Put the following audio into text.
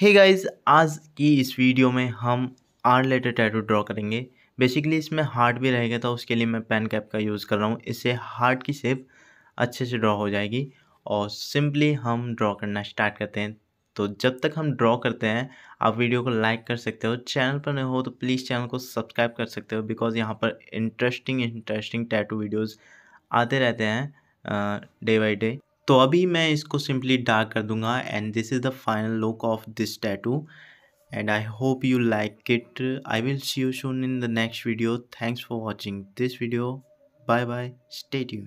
hey guys आज की इस वीडियो में हम आर्ट लेटर टैटू ड्रॉ करेंगे बेसिकली इसमें हार्ट भी रहेगा तो उसके लिए मैं पेन कैप का यूज़ कर रहा हूँ इससे हार्ट की शेप अच्छे से ड्रॉ हो जाएगी और सिंपली हम ड्रॉ करना स्टार्ट करते हैं तो जब तक हम ड्रॉ करते हैं आप वीडियो को लाइक कर सकते हो चैनल पर नहीं हो तो प्लीज़ चैनल को सब्सक्राइब कर सकते हो बिकॉज़ यहाँ पर इंटरेस्टिंग इंटरेस्टिंग टैटू वीडियोज़ आते रहते हैं डे बाई डे तो अभी मैं इसको सिंपली डार्क कर दूंगा and this is the final look of this tattoo and I hope you like it I will see you soon in the next video thanks for watching this video bye bye state you